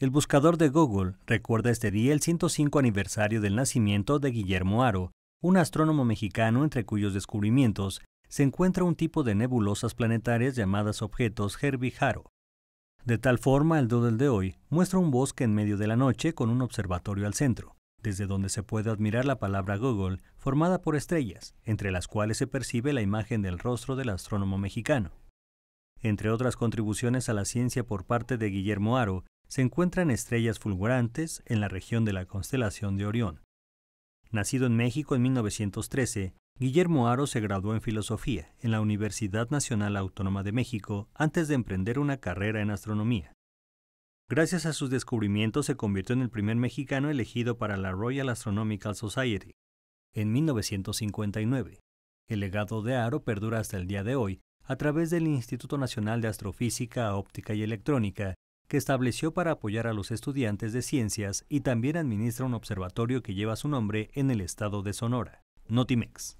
El buscador de Google recuerda este día el 105 aniversario del nacimiento de Guillermo Haro, un astrónomo mexicano entre cuyos descubrimientos se encuentra un tipo de nebulosas planetarias llamadas objetos Herbie Haro. De tal forma, el doodle de hoy muestra un bosque en medio de la noche con un observatorio al centro, desde donde se puede admirar la palabra Google formada por estrellas, entre las cuales se percibe la imagen del rostro del astrónomo mexicano. Entre otras contribuciones a la ciencia por parte de Guillermo Haro, se encuentran estrellas fulgurantes en la región de la constelación de Orión. Nacido en México en 1913, Guillermo Aro se graduó en filosofía en la Universidad Nacional Autónoma de México antes de emprender una carrera en astronomía. Gracias a sus descubrimientos se convirtió en el primer mexicano elegido para la Royal Astronomical Society en 1959. El legado de Aro perdura hasta el día de hoy a través del Instituto Nacional de Astrofísica, Óptica y Electrónica que estableció para apoyar a los estudiantes de ciencias y también administra un observatorio que lleva su nombre en el estado de Sonora, Notimex.